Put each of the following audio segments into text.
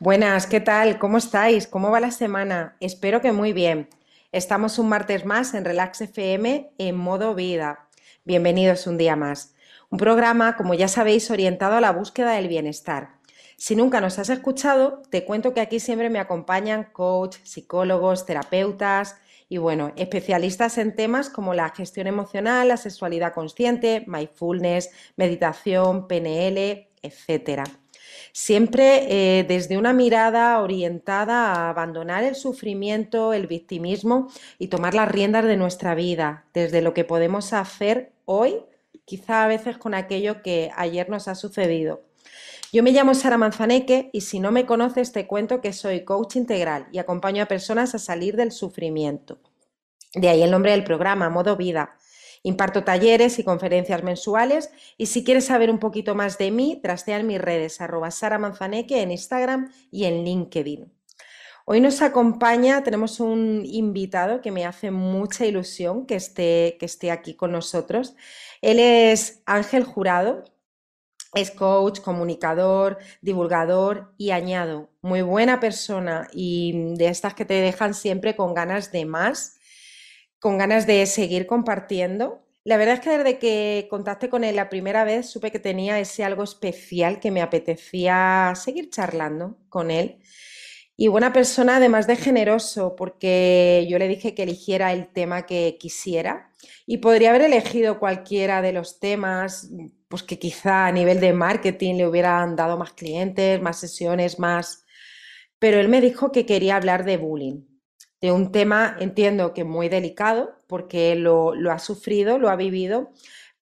Buenas, ¿qué tal? ¿Cómo estáis? ¿Cómo va la semana? Espero que muy bien. Estamos un martes más en Relax FM en modo vida. Bienvenidos un día más. Un programa, como ya sabéis, orientado a la búsqueda del bienestar. Si nunca nos has escuchado, te cuento que aquí siempre me acompañan coach, psicólogos, terapeutas y bueno, especialistas en temas como la gestión emocional, la sexualidad consciente, mindfulness, meditación, PNL, etcétera siempre eh, desde una mirada orientada a abandonar el sufrimiento, el victimismo y tomar las riendas de nuestra vida, desde lo que podemos hacer hoy, quizá a veces con aquello que ayer nos ha sucedido. Yo me llamo Sara Manzaneque y si no me conoces te cuento que soy coach integral y acompaño a personas a salir del sufrimiento. De ahí el nombre del programa, Modo Vida. Imparto talleres y conferencias mensuales y si quieres saber un poquito más de mí, trastea en mis redes arroba Sara Manzaneque en Instagram y en LinkedIn. Hoy nos acompaña, tenemos un invitado que me hace mucha ilusión que esté, que esté aquí con nosotros. Él es Ángel Jurado, es coach, comunicador, divulgador y añado, muy buena persona y de estas que te dejan siempre con ganas de más con ganas de seguir compartiendo. La verdad es que desde que contacté con él la primera vez supe que tenía ese algo especial que me apetecía seguir charlando con él. Y buena persona, además de generoso, porque yo le dije que eligiera el tema que quisiera y podría haber elegido cualquiera de los temas, pues que quizá a nivel de marketing le hubieran dado más clientes, más sesiones, más... Pero él me dijo que quería hablar de bullying de un tema, entiendo que muy delicado, porque lo, ha sufrido, lo ha vivido,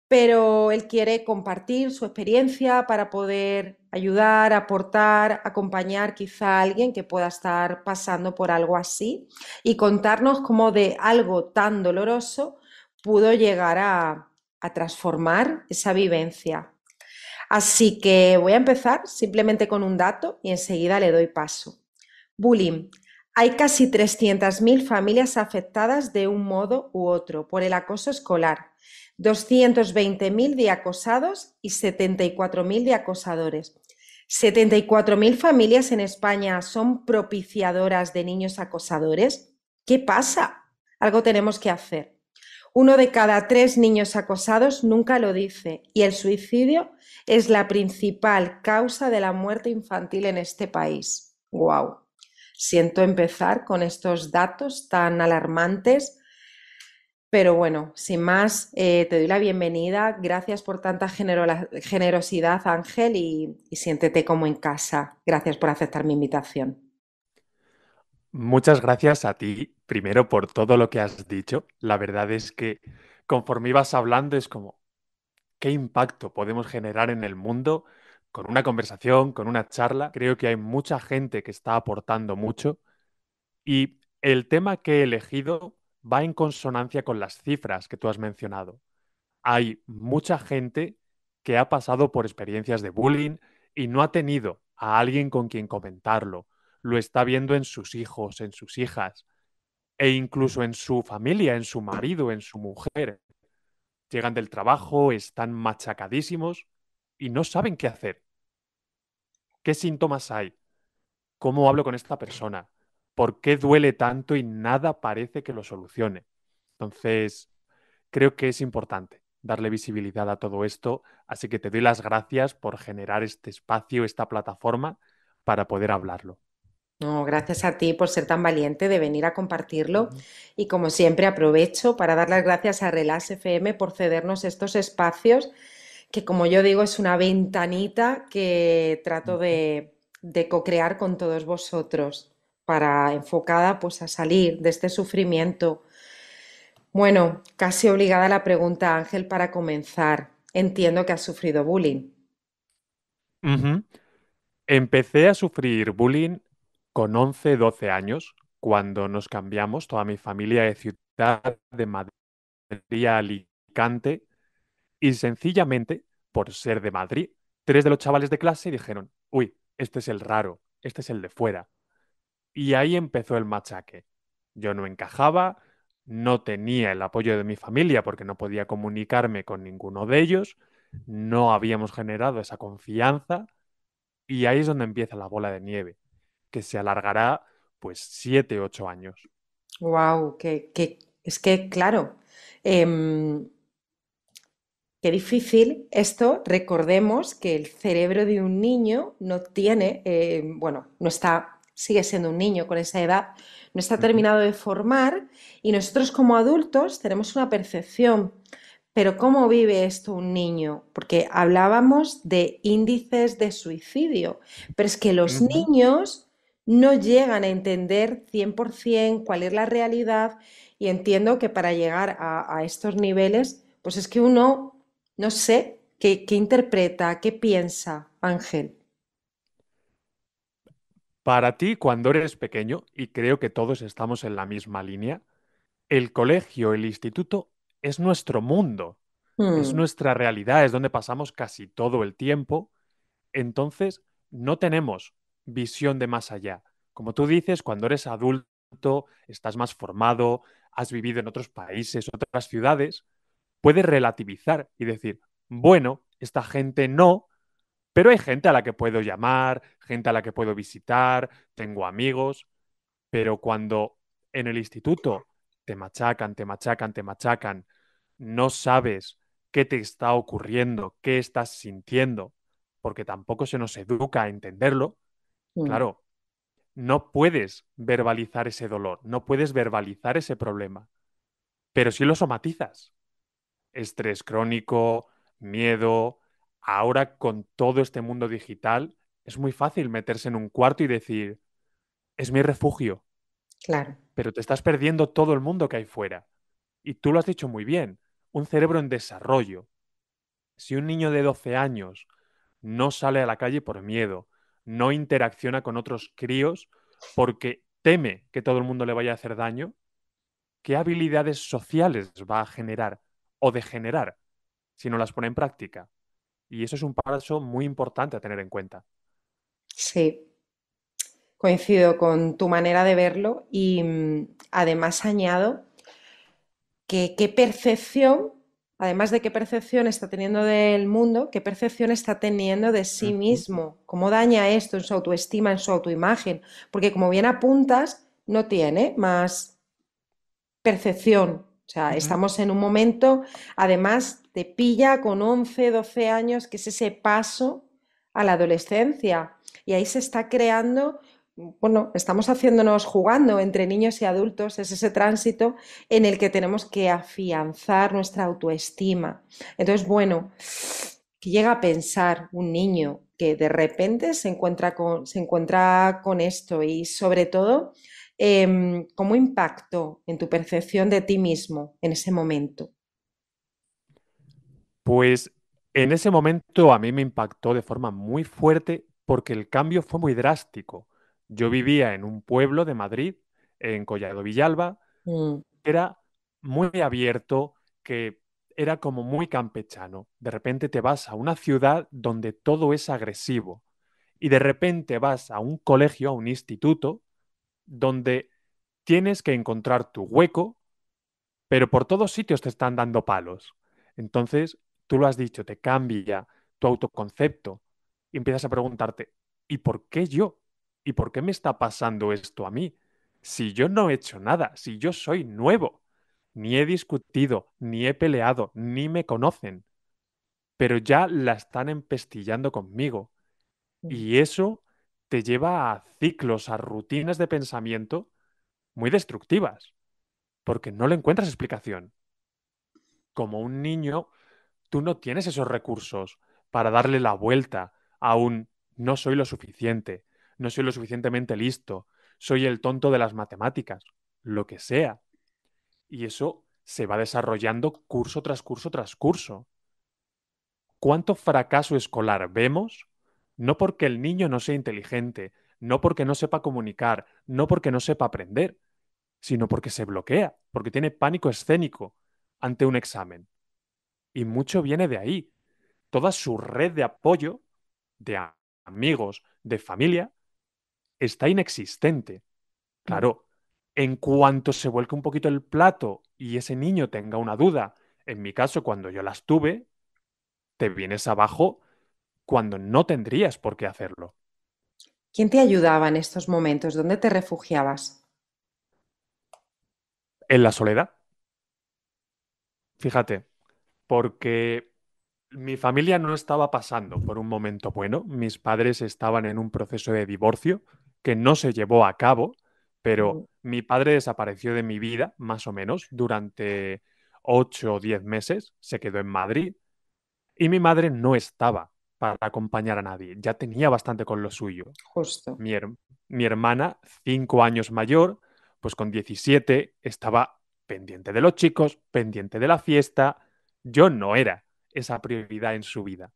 pero él quiere compartir su experiencia para poder ayudar, aportar, acompañar quizá a alguien que pueda estar pasando por algo así y contarnos cómo de algo tan doloroso pudo llegar a, a transformar esa vivencia. Así que voy a empezar simplemente con un dato y enseguida le doy paso. Bullying hay casi 300.000 familias afectadas de un modo u otro por el acoso escolar, 220.000 de acosados y 74.000 de acosadores. 74.000 familias en España son propiciadoras de niños acosadores. ¿Qué pasa? Algo tenemos que hacer. Uno de cada tres niños acosados nunca lo dice y el suicidio es la principal causa de la muerte infantil en este país. ¡Guau! Wow. Siento empezar con estos datos tan alarmantes, pero bueno, sin más, eh, te doy la bienvenida. Gracias por tanta generosidad, Ángel, y, y siéntete como en casa. Gracias por aceptar mi invitación. Muchas gracias a ti, primero, por todo lo que has dicho. La verdad es que conforme ibas hablando es como, ¿qué impacto podemos generar en el mundo con una conversación, con una charla. Creo que hay mucha gente que está aportando mucho y el tema que he elegido va en consonancia con las cifras que tú has mencionado. Hay mucha gente que ha pasado por experiencias de bullying y no ha tenido a alguien con quien comentarlo. Lo está viendo en sus hijos, en sus hijas e incluso en su familia, en su marido, en su mujer. Llegan del trabajo, están machacadísimos y no saben qué hacer. ¿Qué síntomas hay? ¿Cómo hablo con esta persona? ¿Por qué duele tanto y nada parece que lo solucione? Entonces, creo que es importante darle visibilidad a todo esto, así que te doy las gracias por generar este espacio, esta plataforma para poder hablarlo. No, gracias a ti por ser tan valiente de venir a compartirlo y como siempre aprovecho para dar las gracias a Relás FM por cedernos estos espacios que como yo digo es una ventanita que trato de, de co-crear con todos vosotros para enfocada pues a salir de este sufrimiento. Bueno, casi obligada la pregunta Ángel para comenzar. Entiendo que has sufrido bullying. Empecé a sufrir bullying con 11, 12 años, cuando nos cambiamos toda mi familia de ciudad de Madrid a Alicante y sencillamente, por ser de Madrid, tres de los chavales de clase dijeron, uy, este es el raro, este es el de fuera. Y ahí empezó el machaque. Yo no encajaba, no tenía el apoyo de mi familia porque no podía comunicarme con ninguno de ellos, no habíamos generado esa confianza y ahí es donde empieza la bola de nieve, que se alargará pues siete, ocho años. Wow, es que claro, em, Qué difícil esto. Recordemos que el cerebro de un niño no tiene, eh, bueno, no está, sigue siendo un niño con esa edad, no está terminado de formar y nosotros como adultos tenemos una percepción. Pero ¿cómo vive esto un niño? Porque hablábamos de índices de suicidio, pero es que los niños no llegan a entender 100% cuál es la realidad y entiendo que para llegar a estos niveles, pues es que uno no sé qué, interpreta, qué piensa Ángel. Para ti, cuando eres pequeño, y creo que todos estamos en la misma línea, el colegio, el instituto, es nuestro mundo, es hmm. nuestra realidad, es donde pasamos casi todo el tiempo. Entonces, no tenemos visión de más allá. Como tú dices, cuando eres adulto, estás más formado, has vivido en otros países, otras ciudades, puede relativizar y decir, bueno, esta gente no, pero hay gente a la que puedo llamar, gente a la que puedo visitar, tengo amigos, pero cuando en el instituto te machacan, te machacan, te machacan, no sabes qué te está ocurriendo, qué estás sintiendo, porque tampoco se nos educa a entenderlo, mm. claro, no puedes verbalizar ese dolor, no puedes verbalizar ese problema, pero sí lo somatizas estrés crónico, miedo. Ahora con todo este mundo digital es muy fácil meterse en un cuarto y decir, es mi refugio. Claro. Pero te estás perdiendo todo el mundo que hay fuera. Y tú lo has dicho muy bien, un cerebro en desarrollo. Si un niño de 12 años no sale a la calle por miedo, no interacciona con otros críos porque teme que todo el mundo le vaya a hacer daño, ¿qué habilidades sociales va a generar? o de generar si no las pone en práctica. Y eso es un paso muy importante a tener en cuenta. Sí, coincido con tu manera de verlo y mm, además añado que qué percepción, además de qué percepción está teniendo del mundo, qué percepción está teniendo de sí mismo, cómo daña esto en su autoestima, en su autoimagen, porque como bien apuntas, no tiene más percepción o sea, estamos en un momento, además, de pilla con 11, 12 años, que es ese paso a la adolescencia. Y ahí se está creando, bueno, estamos haciéndonos jugando entre niños y adultos, es ese tránsito en el que tenemos que afianzar nuestra autoestima. Entonces, bueno, que llega a pensar un niño que de repente se encuentra se encuentra con esto y sobre todo Em, ¿cómo impactó en tu percepción de ti mismo en ese momento? Pues en ese momento a mí me impactó de forma muy fuerte porque el cambio fue muy drástico. Yo vivía en un pueblo de Madrid, en Collado Villalba, mm. que era muy abierto, que era como muy campechano. De repente te vas a una ciudad donde todo es agresivo y de repente vas a un colegio, a un instituto, donde tienes que encontrar tu hueco, pero por todos sitios te están dando palos. Entonces, tú lo has dicho, te cambia tu autoconcepto y empiezas a preguntarte, ¿y por qué yo? ¿Y por qué me está pasando esto a mí? Si yo no he hecho nada, si yo soy nuevo, ni he discutido, ni he peleado, ni me conocen, pero ya la están empestillando conmigo. Mm. Y eso te lleva a ciclos, a rutinas de pensamiento muy destructivas, porque no le encuentras explicación. Como un niño, tú no tienes esos recursos para darle la vuelta a un no soy lo suficiente, no soy lo suficientemente listo, soy el tonto de las matemáticas, lo que sea. Y eso se va desarrollando curso tras curso tras curso. ¿Cuánto fracaso escolar vemos no porque el niño no sea inteligente, no porque no sepa comunicar, no porque no sepa aprender, sino porque se bloquea, porque tiene pánico escénico ante un examen. Y mucho viene de ahí. Toda su red de apoyo, de amigos, de familia, está inexistente. Mm. Claro, en cuanto se vuelca un poquito el plato y ese niño tenga una duda, en mi caso, cuando yo las tuve, te vienes abajo cuando no tendrías por qué hacerlo. ¿Quién te ayudaba en estos momentos? ¿Dónde te refugiabas? En la soledad. Fíjate, porque mi familia no estaba pasando por un momento bueno, mis padres estaban en un proceso de divorcio que no se llevó a cabo, pero mi padre desapareció de mi vida, más o menos, durante ocho o diez meses, se quedó en Madrid y mi madre no estaba para acompañar a nadie. Ya tenía bastante con lo suyo. Mi, hermana, cinco años mayor, pues con 17 estaba pendiente de los chicos, pendiente de la fiesta. Yo no era esa prioridad en su vida.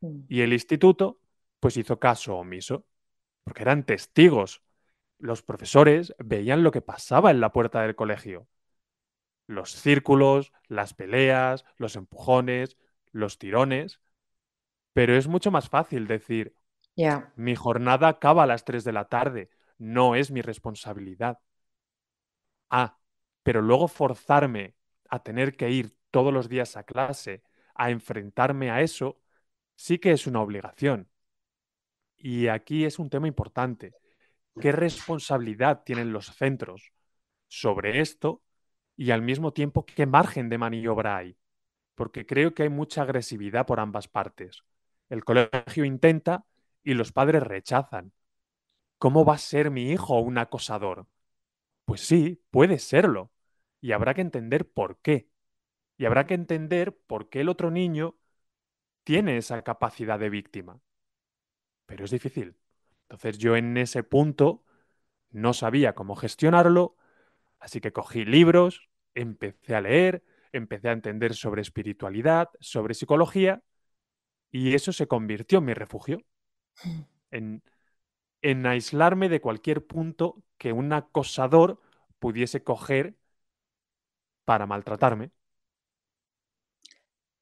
Mm. Y el instituto, pues hizo caso omiso, porque eran testigos. Los profesores veían lo que pasaba en la puerta del colegio. Los círculos, las peleas, los empujones, los tirones pero es mucho más fácil decir, mi jornada acaba a las 3 de la tarde, no es mi responsabilidad. Ah, pero luego forzarme a tener que ir todos los días a clase, a enfrentarme a eso, sí que es una obligación. Y aquí es un tema importante. ¿Qué responsabilidad tienen los centros sobre esto y al mismo tiempo qué margen de maniobra hay? Porque creo que hay mucha agresividad por ambas partes. El colegio intenta y los padres rechazan. ¿Cómo va a ser mi hijo un acosador? Pues sí, puede serlo. Y habrá que entender por qué. Y habrá que entender por qué el otro niño tiene esa capacidad de víctima. Pero es difícil. Entonces yo en ese punto no sabía cómo gestionarlo, así que cogí libros, empecé a leer, empecé a entender sobre espiritualidad, sobre psicología, y eso se convirtió en mi refugio, mm. en, aislarme de cualquier punto que un acosador pudiese coger para maltratarme.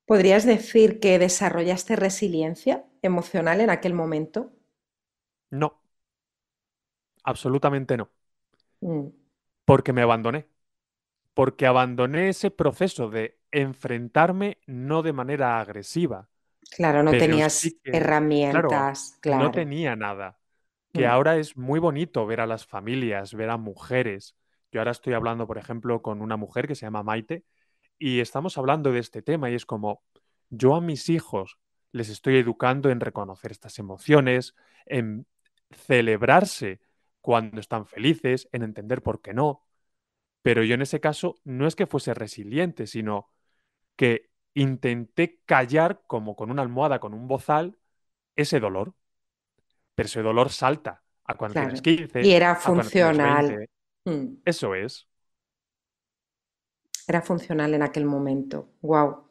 ¿Podrías decir que desarrollaste resiliencia emocional en aquel momento? No, absolutamente no. Mm. Porque me abandoné. Porque abandoné ese proceso de enfrentarme no de manera agresiva, Claro, no tenías herramientas. Claro, No tenía nada. Que mm. ahora es muy bonito ver a las familias, ver a mujeres. Yo ahora estoy hablando, por ejemplo, con una mujer que se llama Maite y estamos hablando de este tema y es como, yo a mis hijos les estoy educando en reconocer estas emociones, en celebrarse cuando están felices, en entender por qué no. Pero yo en ese caso no es que fuese resiliente, sino que intenté callar como con una almohada, con un bozal, ese dolor. Pero ese dolor salta a cuando tienes 15. Y era funcional. Mm. Eso es. Era funcional en aquel momento. Wow.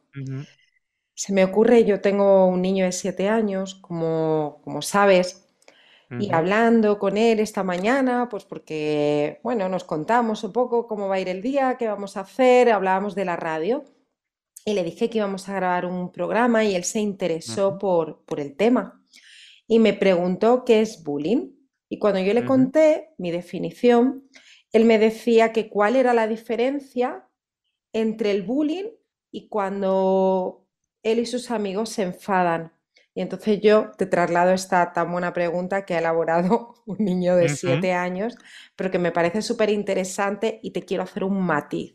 Se me ocurre, yo tengo un niño de 7 años, como, como sabes, y hablando con él esta mañana, pues porque, bueno, nos contamos un poco cómo va a ir el día, qué vamos a hacer, hablábamos de la radio y le dije que íbamos a grabar un programa y él se interesó por, por el tema y me preguntó qué es bullying. Y cuando yo le conté mi definición, él me decía que cuál era la diferencia entre el bullying y cuando él y sus amigos se enfadan. Y entonces yo te traslado esta tan buena pregunta que ha elaborado un niño de siete años, pero que me parece súper interesante y te quiero hacer un matiz.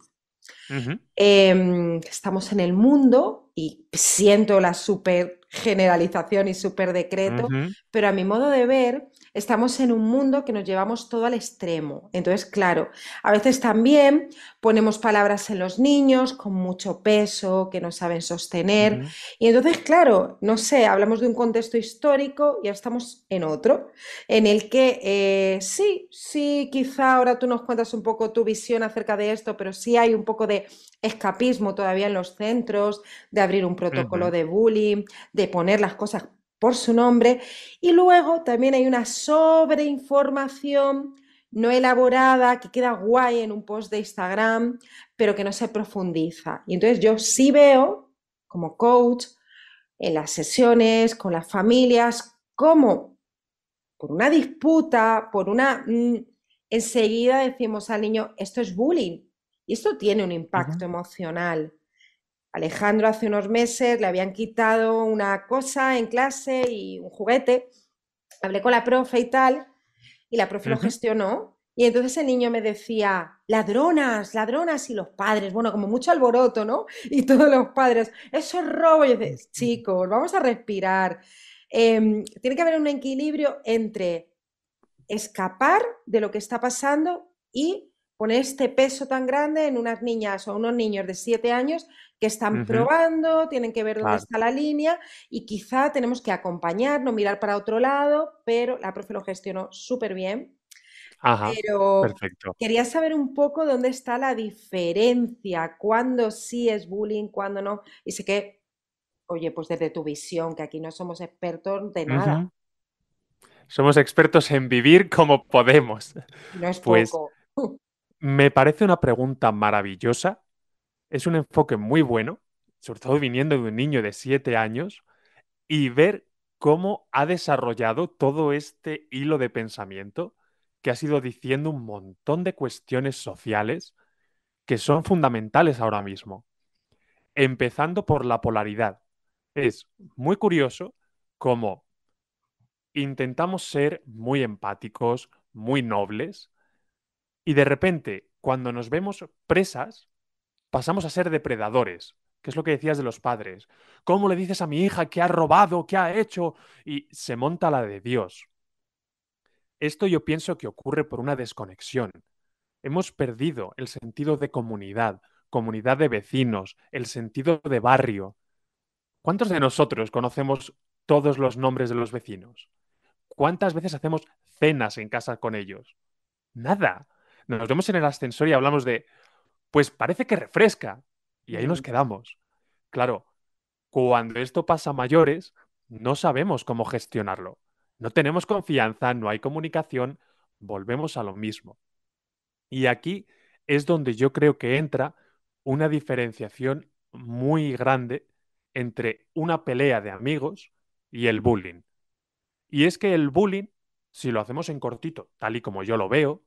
Em, estamos en el mundo y siento la super generalización y súper decreto, pero a mi modo de ver, estamos en un mundo que nos llevamos todo al extremo. Entonces, claro, a veces también ponemos palabras en los niños con mucho peso, que no saben sostener. Y entonces, claro, no sé, hablamos de un contexto histórico y ahora estamos en otro, en el que eh, sí, sí, quizá ahora tú nos cuentas un poco tu visión acerca de esto, pero sí hay un poco de escapismo todavía en los centros, de abrir un protocolo de bullying, de poner las cosas por su nombre. Y luego también hay una sobreinformación no elaborada que queda guay en un post de Instagram, pero que no se profundiza. Y entonces yo sí veo, como coach, en las sesiones, con las familias, cómo por una disputa, por una... Mm, enseguida decimos al niño, esto es bullying. Y esto tiene un impacto emocional. Alejandro hace unos meses le habían quitado una cosa en clase y un juguete. Hablé con la profe y tal, y la profe lo gestionó. Y entonces el niño me decía, ladronas, ladronas, y los padres, bueno, como mucho alboroto, ¿no? Y todos los padres, eso es robo. Y dices, chicos, vamos a respirar. Em, tiene que haber un equilibrio entre escapar de lo que está pasando y con este peso tan grande en unas niñas o unos niños de 7 años que están probando, tienen que ver dónde está la línea y quizá tenemos que acompañarnos, mirar para otro lado, pero la profe lo gestionó súper bien. Ajá, pero quería saber un poco dónde está la diferencia, cuándo sí es bullying, cuándo no. Y sé que, oye, pues desde tu visión, que aquí no somos expertos de nada. Somos expertos en vivir como podemos. No es pues poco. Me parece una pregunta maravillosa. Es un enfoque muy bueno, sobre todo viniendo de un niño de siete años, y ver cómo ha desarrollado todo este hilo de pensamiento que ha sido diciendo un montón de cuestiones sociales que son fundamentales ahora mismo. Empezando por la polaridad. Es muy curioso cómo intentamos ser muy empáticos, muy nobles, y de repente, cuando nos vemos presas, pasamos a ser depredadores, que es lo que decías de los padres. ¿Cómo le dices a mi hija que ha robado, que ha hecho? Y se monta la de Dios. Esto yo pienso que ocurre por una desconexión. Hemos perdido el sentido de comunidad, comunidad de vecinos, el sentido de barrio. ¿Cuántos de nosotros conocemos todos los nombres de los vecinos? ¿Cuántas veces hacemos cenas en casa con ellos? Nada nos vemos en el ascensor y hablamos de, pues parece que refresca. Y ahí nos quedamos. Claro, cuando esto pasa a mayores, no sabemos cómo gestionarlo. No tenemos confianza, no hay comunicación, volvemos a lo mismo. Y aquí es donde yo creo que entra una diferenciación muy grande entre una pelea de amigos y el bullying. Y es que el bullying, si lo hacemos en cortito, tal y como yo lo veo,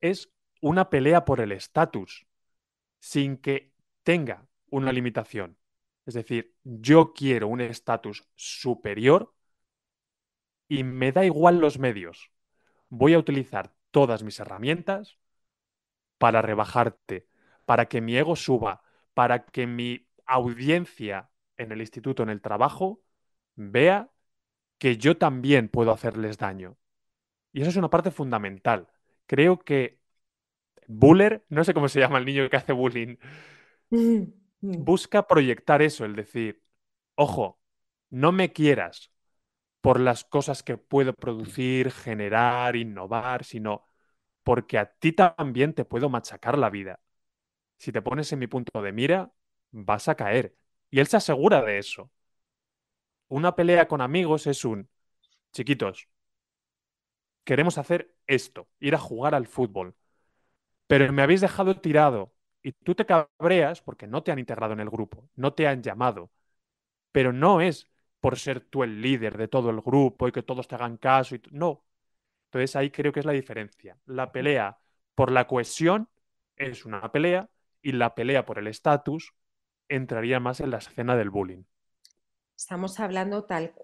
es una pelea por el estatus sin que tenga una limitación. Es decir, yo quiero un estatus superior y me da igual los medios. Voy a utilizar todas mis herramientas para rebajarte, para que mi ego suba, para que mi audiencia en el instituto, en el trabajo, vea que yo también puedo hacerles daño. Y eso es una parte fundamental. Creo que Buller, no sé cómo se llama el niño que hace bullying, busca proyectar eso, el decir, ojo, no me quieras por las cosas que puedo producir, generar, innovar, sino porque a ti también te puedo machacar la vida. Si te pones en mi punto de mira, vas a caer. Y él se asegura de eso. Una pelea con amigos es un, chiquitos, queremos hacer esto, ir a jugar al fútbol pero me habéis dejado tirado y tú te cabreas porque no te han integrado en el grupo, no te han llamado, pero no es por ser tú el líder de todo el grupo y que todos te hagan caso, y no. Entonces ahí creo que es la diferencia. La pelea por la cohesión es una pelea y la pelea por el estatus entraría más en la escena del bullying. Estamos hablando tal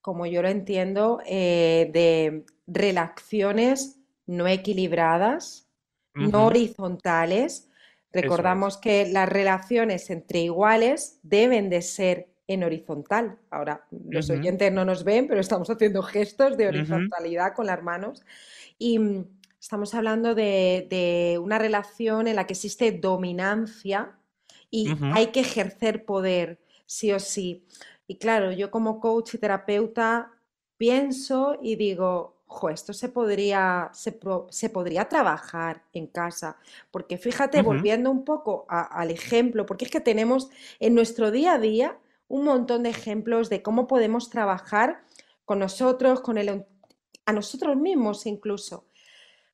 como yo lo entiendo, eh, de relaciones no equilibradas, no horizontales. Recordamos que las relaciones entre iguales deben de ser en horizontal. Ahora, los oyentes no nos ven, pero estamos haciendo gestos de horizontalidad con las manos. Y mm, estamos hablando de, una relación en la que existe dominancia y hay que ejercer poder, sí o sí. Y claro, yo como coach y terapeuta pienso y digo, jo, esto se podría, se, se podría trabajar en casa. Porque fíjate, volviendo un poco al ejemplo, porque es que tenemos en nuestro día a día un montón de ejemplos de cómo podemos trabajar con nosotros, con el, a nosotros mismos incluso.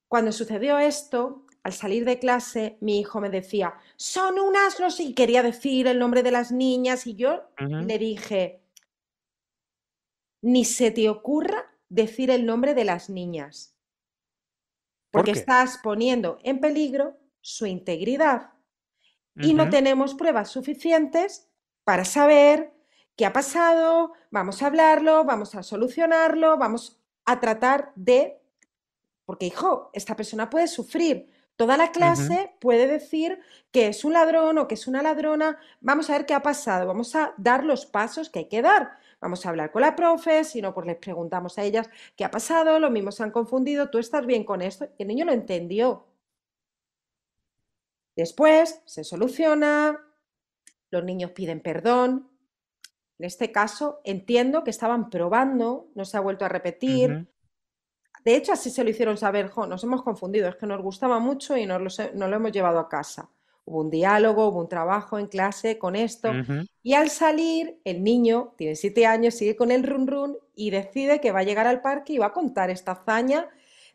Cuando sucedió esto, al salir de clase, mi hijo me decía, son unas, no sé, y quería decir el nombre de las niñas, y yo le dije, ni se te ocurra decir el nombre de las niñas. Porque estás poniendo en peligro su integridad. Y no tenemos pruebas suficientes para saber qué ha pasado, vamos a hablarlo, vamos a solucionarlo, vamos a tratar de... Porque, hijo, esta persona puede sufrir. Toda la clase puede decir que es un ladrón o que es una ladrona. Vamos a ver qué ha pasado. Vamos a dar los pasos que hay que dar vamos a hablar con la profe, si no, pues les preguntamos a ellas qué ha pasado, los mismos se han confundido, tú estás bien con esto, el niño lo entendió. Después se soluciona, los niños piden perdón. En este caso, entiendo que estaban probando, no se ha vuelto a repetir. De hecho, así se lo hicieron saber, nos hemos confundido, es que nos gustaba mucho y no nos lo hemos llevado a casa hubo un diálogo, hubo un trabajo en clase con esto. Y al salir, el niño, tiene siete años, sigue con el run run y decide que va a llegar al parque y va a contar esta hazaña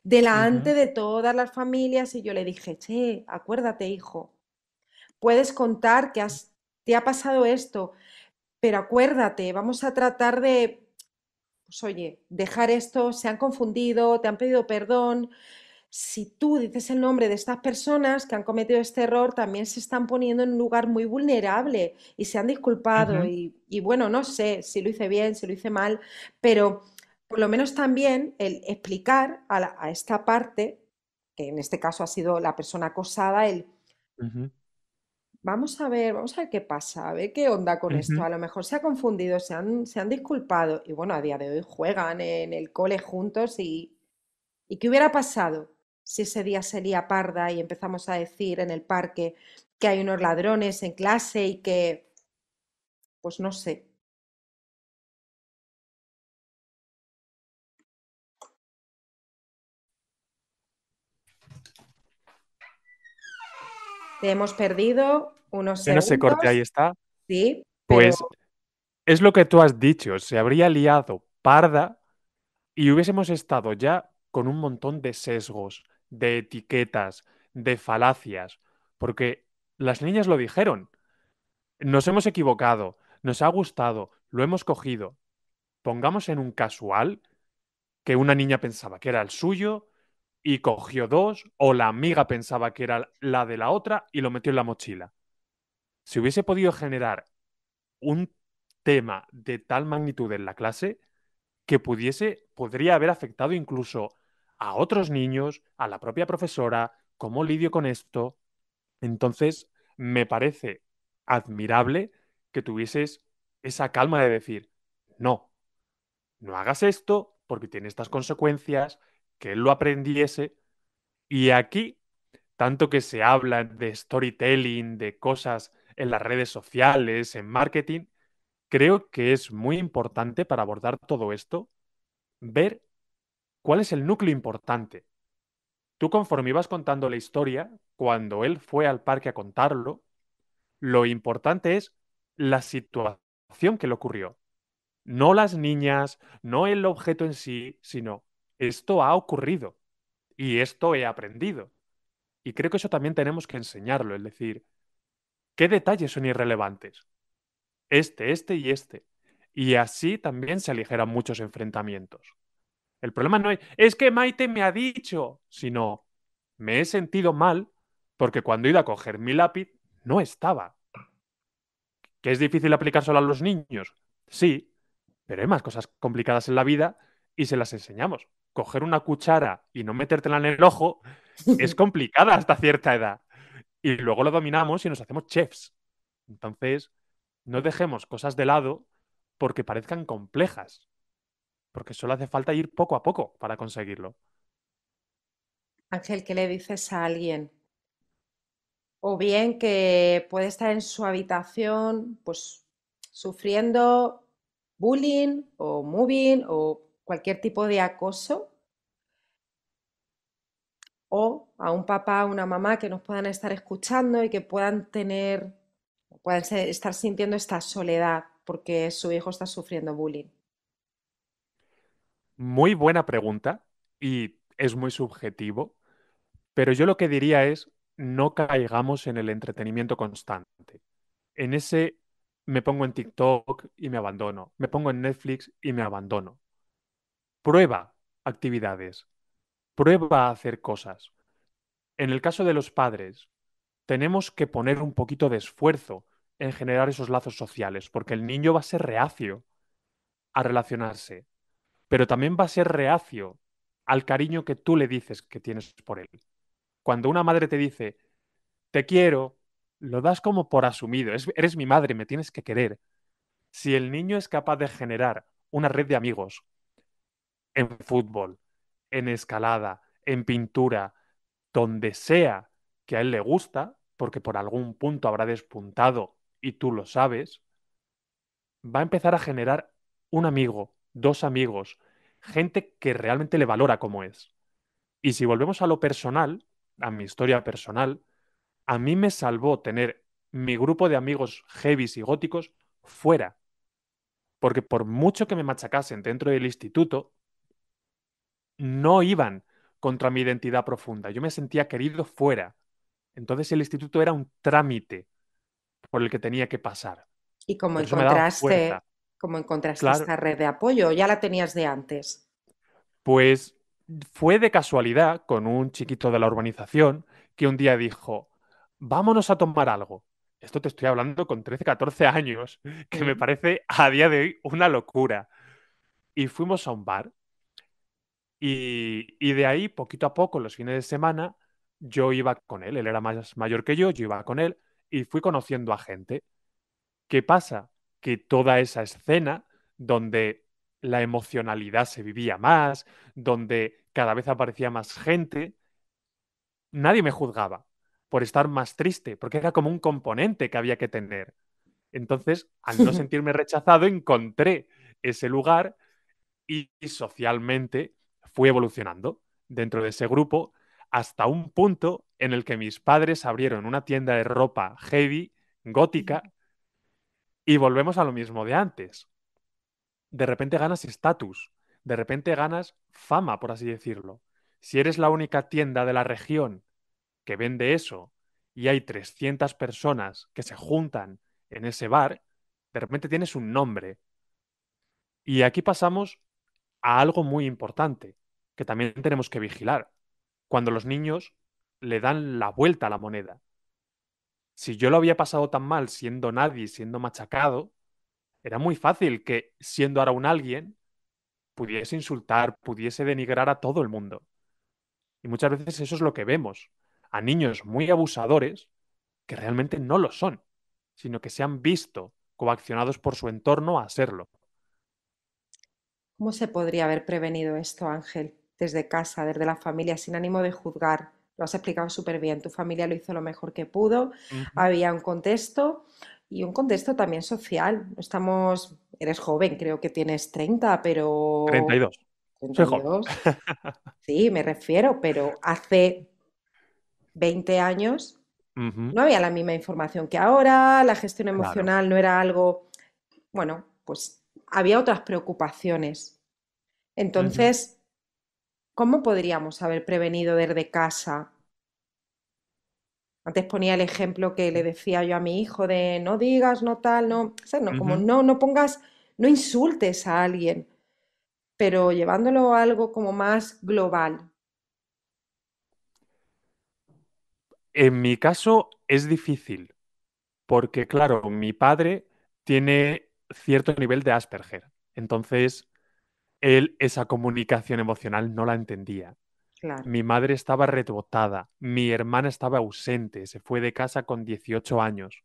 delante de todas las familias. Y yo le dije, che, acuérdate, hijo, puedes contar que te ha pasado esto, pero acuérdate, vamos a tratar de, pues oye, dejar esto, se han confundido, te han pedido perdón si tú dices el nombre de estas personas que han cometido este error, también se están poniendo en un lugar muy vulnerable y se han disculpado. y, bueno, no sé si lo hice bien, si lo hice mal, pero por lo menos también el explicar a, esta parte, que en este caso ha sido la persona acosada, el... Vamos a ver, vamos a ver qué pasa, a ver qué onda con esto. A lo mejor se ha confundido, se han, se han disculpado y bueno, a día de hoy juegan en el cole juntos y, y ¿qué hubiera pasado? si ese día sería parda y empezamos a decir en el parque que hay unos ladrones en clase y que, pues no sé. Te hemos perdido unos segundos. No se corte, ahí está. Sí. Pues es lo que tú has dicho, se habría liado parda y hubiésemos estado ya con un montón de sesgos, de etiquetas, de falacias, porque las niñas lo dijeron. Nos hemos equivocado, nos ha gustado, lo hemos cogido. Pongamos en un casual que una niña pensaba que era el suyo y cogió dos, o la amiga pensaba que era la de la otra y lo metió en la mochila. Si hubiese podido generar un tema de tal magnitud en la clase que pudiese, podría haber afectado incluso a otros niños, a la propia profesora, cómo lidio con esto. Entonces, me parece admirable que tuvieses esa calma de decir, no, no hagas esto porque tiene estas consecuencias, que él lo aprendiese. Y aquí, tanto que se habla de storytelling, de cosas en las redes sociales, en marketing, creo que es muy importante para abordar todo esto, ver ¿Cuál es el núcleo importante? Tú conforme ibas contando la historia, cuando él fue al parque a contarlo, lo importante es la situación que le ocurrió. No las niñas, no el objeto en sí, sino esto ha ocurrido y esto he aprendido. Y creo que eso también tenemos que enseñarlo, es decir, ¿qué detalles son irrelevantes? Este, este y este. Y así también se aligeran muchos enfrentamientos. El problema no es, que Maite me ha dicho, sino me he sentido mal porque cuando he ido a coger mi lápiz no estaba. ¿Que es difícil aplicar solo a los niños? Sí, pero hay más cosas complicadas en la vida y se las enseñamos. Coger una cuchara y no metértela en el ojo es complicada hasta cierta edad. Y luego lo dominamos y nos hacemos chefs. Entonces, no dejemos cosas de lado porque parezcan complejas porque solo hace falta ir poco a poco para conseguirlo. Ángel, ¿qué le dices a alguien? O bien que puede estar en su habitación, pues sufriendo bullying o moving o cualquier tipo de acoso. O a un papá o una mamá que nos puedan estar escuchando y que puedan tener, puedan estar sintiendo esta soledad porque su hijo está sufriendo bullying. Muy buena pregunta y es muy subjetivo, pero yo lo que diría es no caigamos en el entretenimiento constante. En ese me pongo en TikTok y me abandono, me pongo en Netflix y me abandono. Prueba actividades, prueba hacer cosas. En el caso de los padres, tenemos que poner un poquito de esfuerzo en generar esos lazos sociales, porque el niño va a ser reacio a relacionarse, pero también va a ser reacio al cariño que tú le dices que tienes por él. Cuando una madre te dice, te quiero, lo das como por asumido, eres mi madre, me tienes que querer. Si el niño es capaz de generar una red de amigos en fútbol, en escalada, en pintura, donde sea que a él le gusta, porque por algún punto habrá despuntado y tú lo sabes, va a empezar a generar un amigo, dos amigos, gente que realmente le valora como es. Y si volvemos a lo personal, a mi historia personal, a mí me salvó tener mi grupo de amigos heavies y góticos fuera. Porque por mucho que me machacasen dentro del instituto, no iban contra mi identidad profunda. Yo me sentía querido fuera. Entonces el instituto era un trámite por el que tenía que pasar. Y como encontraste ¿Cómo encontraste esta red de apoyo? ¿Ya la tenías de antes? Pues fue de casualidad con un chiquito de la urbanización que un día dijo, vámonos a tomar algo. Esto te estoy hablando con 13, 14 años, que me mm. parece a día de hoy una locura. Y fuimos a un bar. Y, y de ahí, poquito a poco, los fines de semana, yo iba con él. Él era más mayor que yo, yo iba con él y fui conociendo a gente. ¿Qué pasa? que toda esa escena donde la emocionalidad se vivía más, donde cada vez aparecía más gente, nadie me juzgaba por estar más triste, porque era como un componente que había que tener. Entonces, al no sentirme rechazado, encontré ese lugar y, socialmente fui evolucionando dentro de ese grupo hasta un punto en el que mis padres abrieron una tienda de ropa heavy, gótica, y volvemos a lo mismo de antes. De repente ganas estatus, de repente ganas fama, por así decirlo. Si eres la única tienda de la región que vende eso y hay 300 personas que se juntan en ese bar, de repente tienes un nombre. Y aquí pasamos a algo muy importante que también tenemos que vigilar. Cuando los niños le dan la vuelta a la moneda si yo lo había pasado tan mal siendo nadie, siendo machacado, era muy fácil que siendo ahora un alguien pudiese insultar, pudiese denigrar a todo el mundo. Y muchas veces eso es lo que vemos, a niños muy abusadores que realmente no lo son, sino que se han visto coaccionados por su entorno a serlo. ¿Cómo se podría haber prevenido esto, Ángel, desde casa, desde la familia, sin ánimo de juzgar, lo has explicado súper bien, tu familia lo hizo lo mejor que pudo, había un contexto y un contexto también social. Estamos, eres joven, creo que tienes 30, pero... 32. Sí, me refiero, pero hace 20 años no había la misma información que ahora, la gestión emocional no era algo, bueno, pues había otras preocupaciones. Entonces, ¿Cómo podríamos haber prevenido desde casa? Antes ponía el ejemplo que le decía yo a mi hijo de no digas, no tal, no, no, como no, no pongas, no insultes a alguien, pero llevándolo a algo como más global. En mi caso es difícil, porque claro, mi padre tiene cierto nivel de Asperger. Entonces, él esa comunicación emocional no la entendía. Mi madre estaba rebotada, mi hermana estaba ausente, se fue de casa con 18 años.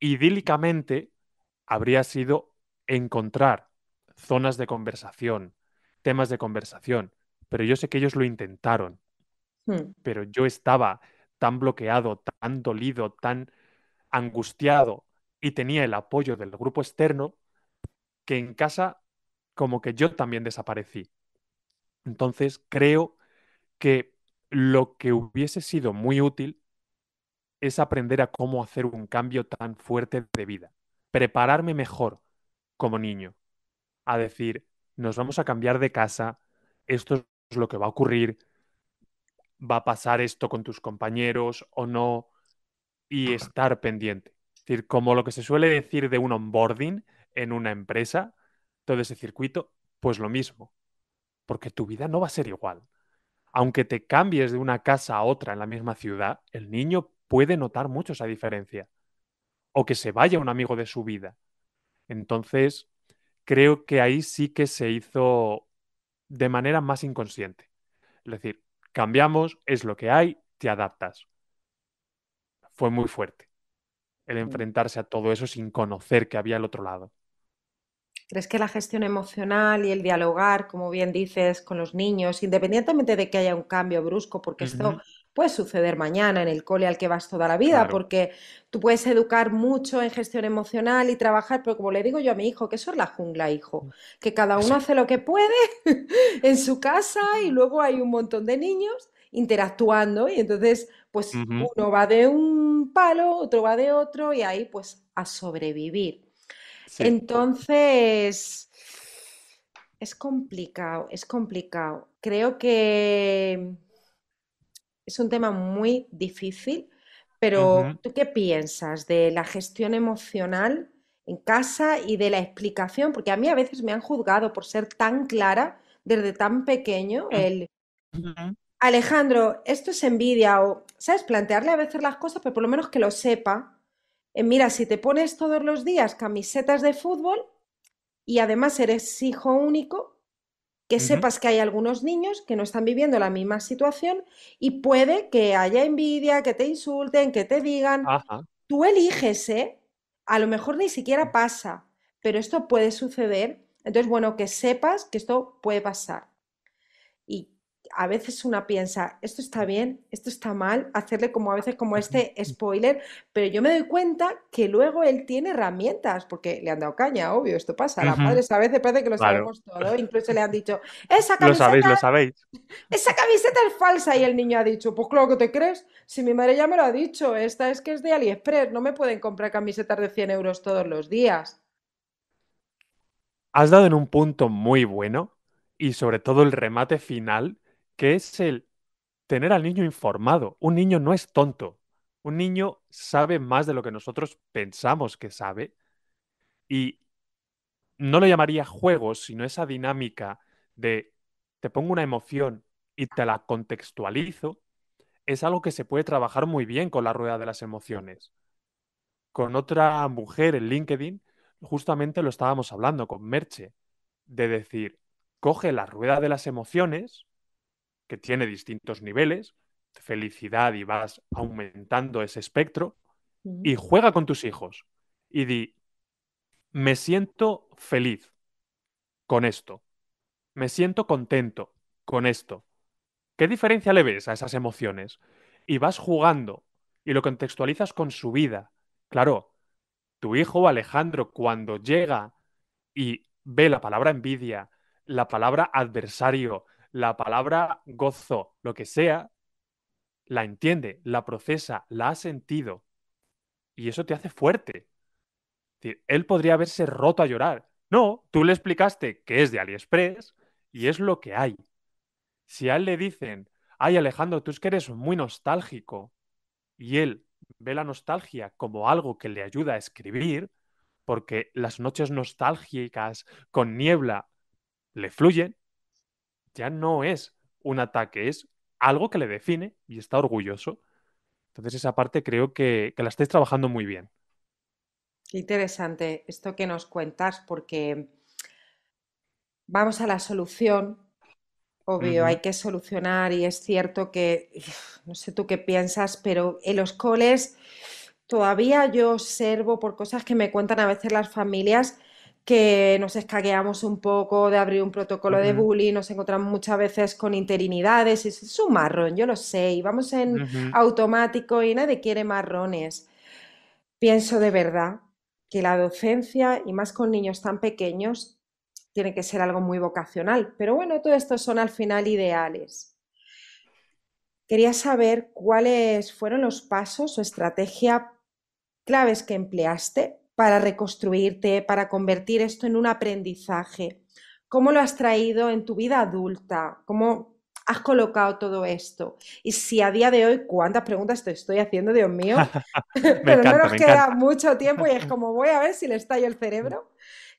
Idílicamente habría sido encontrar zonas de conversación, temas de conversación, pero yo sé que ellos lo intentaron. Hmm. Pero yo estaba tan bloqueado, tan dolido, tan angustiado y tenía el apoyo del grupo externo que en casa como que yo también desaparecí. Entonces, creo que lo que hubiese sido muy útil es aprender a cómo hacer un cambio tan fuerte de vida, prepararme mejor como niño, a decir, nos vamos a cambiar de casa, esto es lo que va a ocurrir, va a pasar esto con tus compañeros o no, y estar pendiente. Es decir, como lo que se suele decir de un onboarding en una empresa, todo ese circuito, pues lo mismo, porque tu vida no va a ser igual. Aunque te cambies de una casa a otra en la misma ciudad, el niño puede notar mucho esa diferencia. O que se vaya un amigo de su vida. Entonces, creo que ahí sí que se hizo de manera más inconsciente. Es decir, cambiamos, es lo que hay, te adaptas. Fue muy fuerte el mm. enfrentarse a todo eso sin conocer que había el otro lado. ¿Crees que la gestión emocional y el dialogar, como bien dices, con los niños, independientemente de que haya un cambio brusco, porque esto puede suceder mañana en el cole al que vas toda la vida, porque tú puedes educar mucho en gestión emocional y trabajar, pero como le digo yo a mi hijo, que eso es la jungla, hijo, mm. que cada uno hace lo que puede en su casa y luego hay un montón de niños interactuando y entonces pues uno va de un palo, otro va de otro y ahí pues a sobrevivir. Entonces, es complicado, es complicado. Creo que es un tema muy difícil, pero ¿tú qué piensas de la gestión emocional en casa y de la explicación? Porque a mí a veces me han juzgado por ser tan clara desde tan pequeño Alejandro, esto es envidia o, ¿sabes? Plantearle a veces las cosas, pero por lo menos que lo sepa eh, mira, si te pones todos los días camisetas de fútbol y además eres hijo único, que sepas que hay algunos niños que no están viviendo la misma situación y puede que haya envidia, que te insulten, que te digan, tú eliges, ¿eh? A lo mejor ni siquiera mm. pasa, pero esto puede suceder. Entonces, bueno, que sepas que esto puede pasar a veces una piensa, esto está bien, esto está mal, hacerle como a veces como este spoiler, pero yo me doy cuenta que luego él tiene herramientas, porque le han dado caña, obvio, esto pasa. Las madres a veces parece que lo sabemos todo, incluso le han dicho, esa camiseta. Lo sabéis, lo sabéis. Esa camiseta es falsa, y el niño ha dicho, pues claro que te crees, si mi madre ya me lo ha dicho, esta es que es de AliExpress, no me pueden comprar camisetas de 100 euros todos los días. Has dado en un punto muy bueno y sobre todo el remate final que es el tener al niño informado. Un niño no es tonto. Un niño sabe más de lo que nosotros pensamos que sabe. Y no lo llamaría juego, sino esa dinámica de te pongo una emoción y te la contextualizo, es algo que se puede trabajar muy bien con la rueda de las emociones. Con otra mujer en LinkedIn, justamente lo estábamos hablando con Merche, de decir, coge la rueda de las emociones que tiene distintos niveles felicidad y vas aumentando ese espectro y juega con tus hijos y di, me siento feliz con esto, me siento contento con esto. ¿Qué diferencia le ves a esas emociones? Y vas jugando y lo contextualizas con su vida. Claro, tu hijo Alejandro cuando llega y ve la palabra envidia, la palabra adversario, la palabra gozo, lo que sea, la entiende, la procesa, la ha sentido. Y eso te hace fuerte. Él podría haberse roto a llorar. No, tú le explicaste que es de AliExpress y es lo que hay. Si a él le dicen, ay Alejandro, tú es que eres muy nostálgico, y él ve la nostalgia como algo que le ayuda a escribir, porque las noches nostálgicas con niebla le fluyen, ya no es un ataque, es algo que le define y está orgulloso. Entonces esa parte creo que, la estáis trabajando muy bien. interesante esto que nos cuentas porque vamos a la solución. Obvio, hay que solucionar y es cierto que, no sé tú qué piensas, pero en los coles todavía yo observo por cosas que me cuentan a veces las familias que nos escagueamos un poco de abrir un protocolo de bullying, nos encontramos muchas veces con interinidades, y es un marrón, yo lo sé, y vamos en automático y nadie quiere marrones. Pienso de verdad que la docencia, y más con niños tan pequeños, tiene que ser algo muy vocacional, pero bueno, todo esto son al final ideales. Quería saber cuáles fueron los pasos o estrategia claves que empleaste para reconstruirte, para convertir esto en un aprendizaje. ¿Cómo lo has traído en tu vida adulta? ¿Cómo has colocado todo esto? Y si a día de hoy, ¿cuántas preguntas te estoy haciendo, Dios mío? Pero no nos queda mucho tiempo y es como voy a ver si le estallo el cerebro. Mm.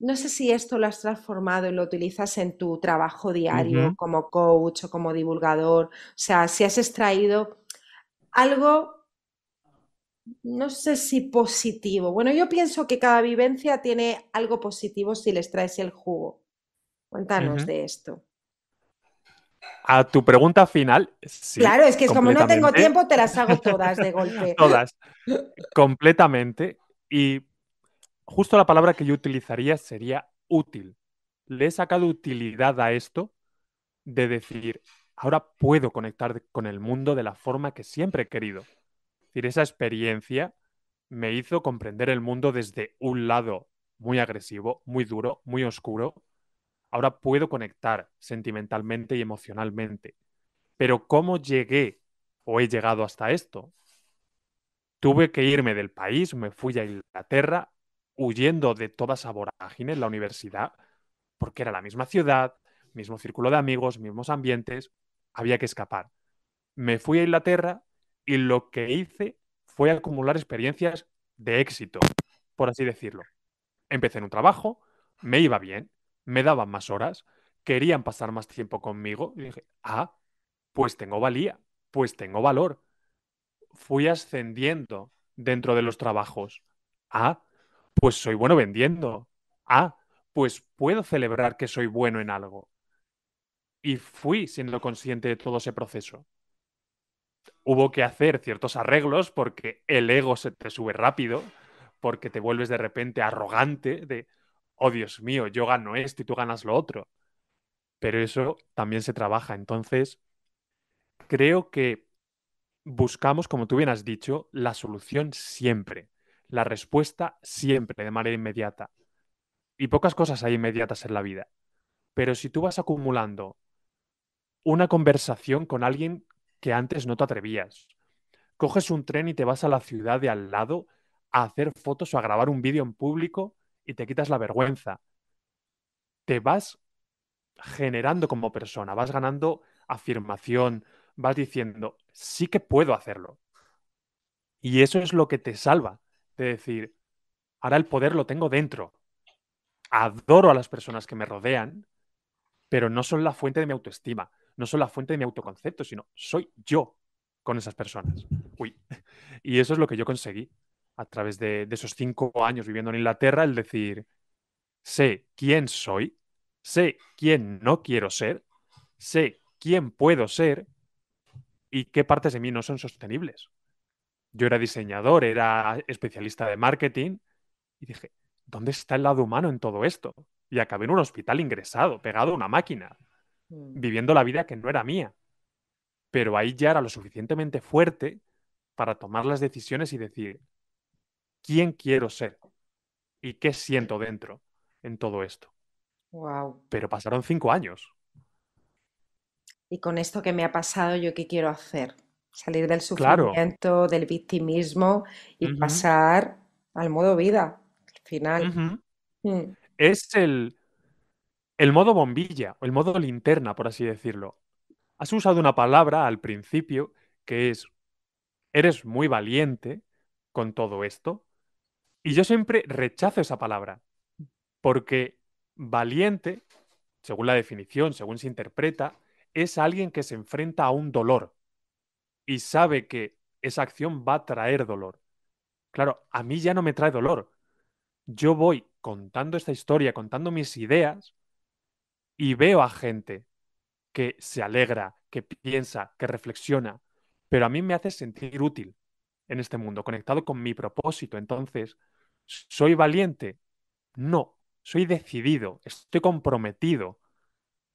No sé si esto lo has transformado y lo utilizas en tu trabajo diario como coach o como divulgador. O sea, si has extraído algo no sé si positivo. Bueno, yo pienso que cada vivencia tiene algo positivo si les traes el jugo. Cuéntanos de esto. A tu pregunta final. Sí, claro, es que como no tengo tiempo, te las hago todas de golpe. todas. completamente. Y justo la palabra que yo utilizaría sería útil. Le he sacado utilidad a esto de decir, ahora puedo conectar con el mundo de la forma que siempre he querido esa experiencia me hizo comprender el mundo desde un lado muy agresivo, muy duro, muy oscuro. Ahora puedo conectar sentimentalmente y emocionalmente. Pero ¿cómo llegué o he llegado hasta esto? Tuve que irme del país, me fui a Inglaterra, huyendo de toda esa vorágine en la universidad, porque era la misma ciudad, mismo círculo de amigos, mismos ambientes, había que escapar. Me fui a Inglaterra y lo que hice fue acumular experiencias de éxito, por así decirlo. Empecé en un trabajo, me iba bien, me daban más horas, querían pasar más tiempo conmigo y dije, ah, pues tengo valía, pues tengo valor. Fui ascendiendo dentro de los trabajos. Ah, pues soy bueno vendiendo. Ah, pues puedo celebrar que soy bueno en algo. Y fui siendo consciente de todo ese proceso hubo que hacer ciertos arreglos porque el ego se te sube rápido, porque te vuelves de repente arrogante de, oh Dios mío, yo gano esto y tú ganas lo otro. Pero eso también se trabaja. Entonces, creo que buscamos, como tú bien has dicho, la solución siempre, la respuesta siempre de manera inmediata. Y pocas cosas hay inmediatas en la vida. Pero si tú vas acumulando una conversación con alguien que antes no te atrevías. Coges un tren y te vas a la ciudad de al lado a hacer fotos o a grabar un vídeo en público y te quitas la vergüenza. Te vas generando como persona, vas ganando afirmación, vas diciendo, sí que puedo hacerlo. Y eso es lo que te salva de decir, ahora el poder lo tengo dentro. Adoro a las personas que me rodean, pero no son la fuente de mi autoestima no son la fuente de mi autoconcepto, sino soy yo con esas personas. Uy. Y eso es lo que yo conseguí a través de, de esos cinco años viviendo en Inglaterra, el decir, sé quién soy, sé quién no quiero ser, sé quién puedo ser y qué partes de mí no son sostenibles. Yo era diseñador, era especialista de marketing y dije, ¿dónde está el lado humano en todo esto? Y acabé en un hospital ingresado, pegado a una máquina. Mm. viviendo la vida que no era mía. Pero ahí ya era lo suficientemente fuerte para tomar las decisiones y decir quién quiero ser y qué siento dentro en todo esto. Wow. Pero pasaron cinco años. Y con esto que me ha pasado, ¿yo qué quiero hacer? Salir del sufrimiento, del victimismo y pasar al modo vida, al final. Mm. Es el el modo bombilla, o el modo linterna, por así decirlo. Has usado una palabra al principio que es, eres muy valiente con todo esto. Y yo siempre rechazo esa palabra, porque valiente, según la definición, según se interpreta, es alguien que se enfrenta a un dolor y sabe que esa acción va a traer dolor. Claro, a mí ya no me trae dolor. Yo voy contando esta historia, contando mis ideas, y veo a gente que se alegra, que piensa, que reflexiona, pero a mí me hace sentir útil en este mundo, conectado con mi propósito. Entonces, ¿soy valiente? No, soy decidido, estoy comprometido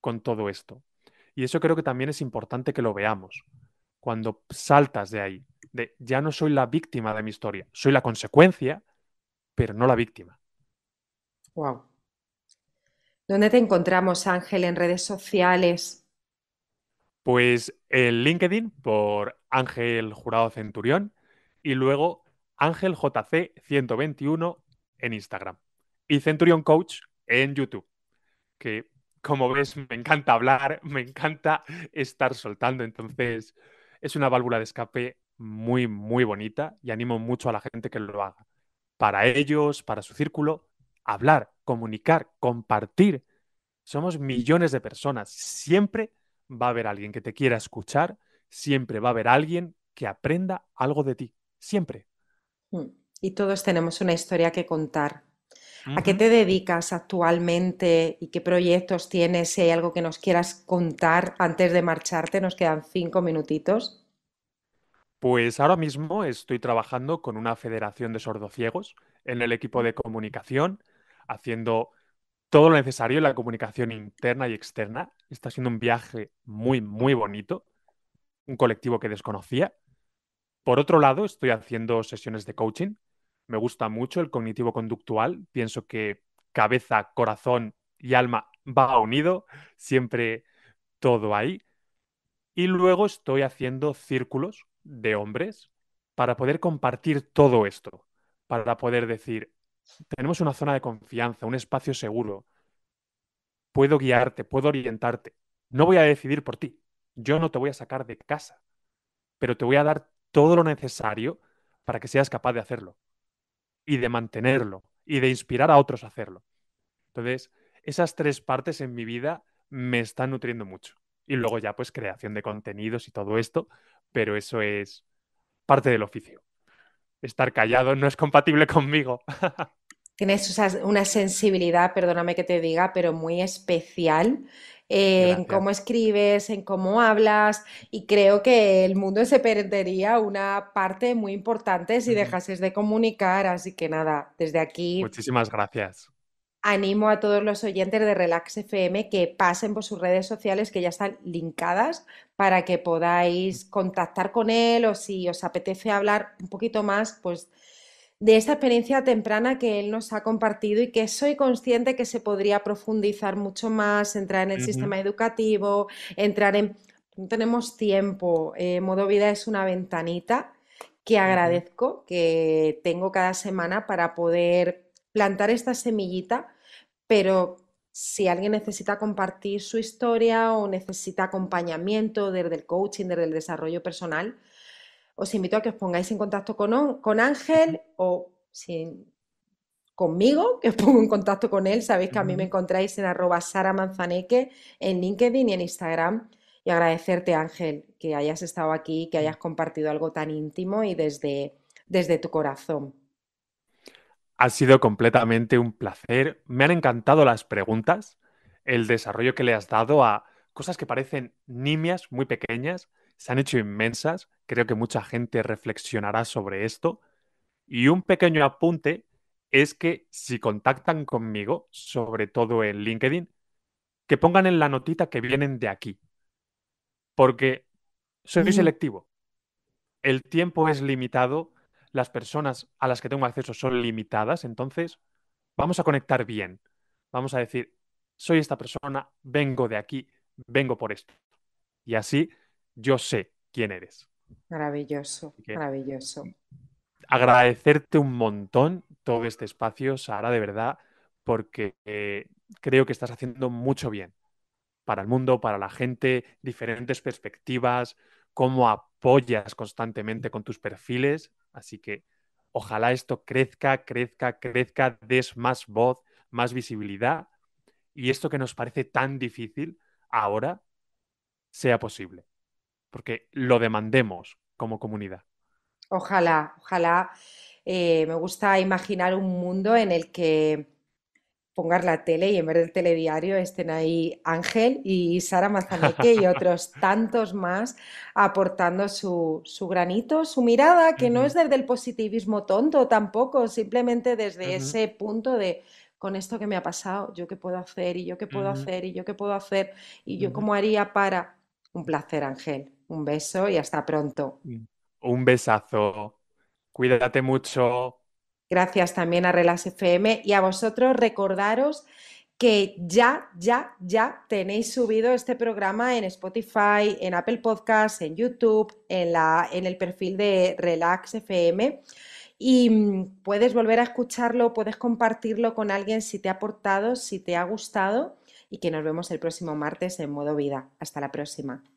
con todo esto. Y eso creo que también es importante que lo veamos cuando saltas de ahí, de ya no soy la víctima de mi historia, soy la consecuencia, pero no la víctima. Wow. ¿Dónde te encontramos, Ángel, en redes sociales? Pues en LinkedIn por Ángel Jurado Centurión y luego Ángel 121 en Instagram y Centurión Coach en YouTube, que como ves me encanta hablar, me encanta estar soltando, entonces es una válvula de escape muy, muy bonita y animo mucho a la gente que lo haga, para ellos, para su círculo hablar, comunicar, compartir. Somos millones de personas. Siempre va a haber alguien que te quiera escuchar, siempre va a haber alguien que aprenda algo de ti, siempre. Mm. Y todos tenemos una historia que contar. ¿A qué te dedicas actualmente y qué proyectos tienes? Si hay algo que nos quieras contar antes de marcharte, nos quedan cinco minutitos. Pues ahora mismo estoy trabajando con una federación de sordociegos en el equipo de comunicación haciendo todo lo necesario en la comunicación interna y externa. Está siendo un viaje muy, muy bonito, un colectivo que desconocía. Por otro lado, estoy haciendo sesiones de coaching. Me gusta mucho el cognitivo conductual. Pienso que cabeza, corazón y alma va unido, siempre todo ahí. Y luego estoy haciendo círculos de hombres para poder compartir todo esto, para poder decir, tenemos una zona de confianza, un espacio seguro. Puedo guiarte, puedo orientarte. No voy a decidir por ti. Yo no te voy a sacar de casa, pero te voy a dar todo lo necesario para que seas capaz de hacerlo y de mantenerlo y de inspirar a otros a hacerlo. Entonces, esas tres partes en mi vida me están nutriendo mucho. Y luego ya, pues, creación de contenidos y todo esto, pero eso es parte del oficio estar callado no es compatible conmigo. Tienes una sensibilidad, perdóname que te diga, pero muy especial en cómo escribes, en cómo hablas, y creo que el mundo se perdería una parte muy importante si dejases de comunicar, así que nada, desde aquí. Muchísimas gracias animo a todos los oyentes de Relax FM que pasen por sus redes sociales que ya están linkadas para que podáis contactar con él o si os apetece hablar un poquito más, pues de esta experiencia temprana que él nos ha compartido y que soy consciente que se podría profundizar mucho más, entrar en el sistema educativo, entrar en... No tenemos tiempo, eh, modo vida es una ventanita que agradezco, que tengo cada semana para poder plantar esta semillita, pero si alguien necesita compartir su historia o necesita acompañamiento desde el coaching, desde el desarrollo personal, os invito a que os pongáis en contacto con, Ángel o conmigo, que os pongo en contacto con él. Sabéis que a mí me encontráis en arroba Sara Manzaneque, en LinkedIn y en Instagram. Y agradecerte, Ángel, que hayas estado aquí, que mm. hayas compartido algo tan íntimo y desde, desde tu corazón. Ha sido completamente un placer. Me han encantado las preguntas, el desarrollo que le has dado a cosas que parecen nimias, muy pequeñas, se han hecho inmensas. Creo que mucha gente reflexionará sobre esto. Y un pequeño apunte es que si contactan conmigo, sobre todo en LinkedIn, que pongan en la notita que vienen de aquí. Porque soy muy selectivo. El tiempo es limitado las personas a las que tengo acceso son limitadas, entonces vamos a conectar bien. Vamos a decir, soy esta persona, vengo de aquí, vengo por esto. Y así yo sé quién eres. Maravilloso, maravilloso. Agradecerte un montón todo este espacio, Sara, de verdad, porque eh, creo que estás haciendo mucho bien para el mundo, para la gente, diferentes perspectivas, cómo apoyas constantemente con tus perfiles Así que ojalá esto crezca, crezca, crezca, des más voz, más visibilidad y esto que nos parece tan difícil ahora sea posible, porque lo demandemos como comunidad. Ojalá, ojalá. Eh, me gusta imaginar un mundo en el que pongas la tele y en vez del telediario estén ahí Ángel y Sara Mazaneque y otros tantos más aportando su, granito, su mirada, que no es desde el positivismo tonto tampoco, simplemente desde ese punto de con esto que me ha pasado, yo qué puedo hacer y yo qué puedo hacer y yo qué puedo hacer y yo cómo haría para... Un placer, Ángel. Un beso y hasta pronto. Un besazo. Cuídate mucho. Gracias también a Relax FM y a vosotros recordaros que ya, ya, ya tenéis subido este programa en Spotify, en Apple Podcasts, en YouTube, en, la, en el perfil de Relax FM. Y mm, puedes volver a escucharlo, puedes compartirlo con alguien si te ha aportado, si te ha gustado y que nos vemos el próximo martes en modo vida. Hasta la próxima.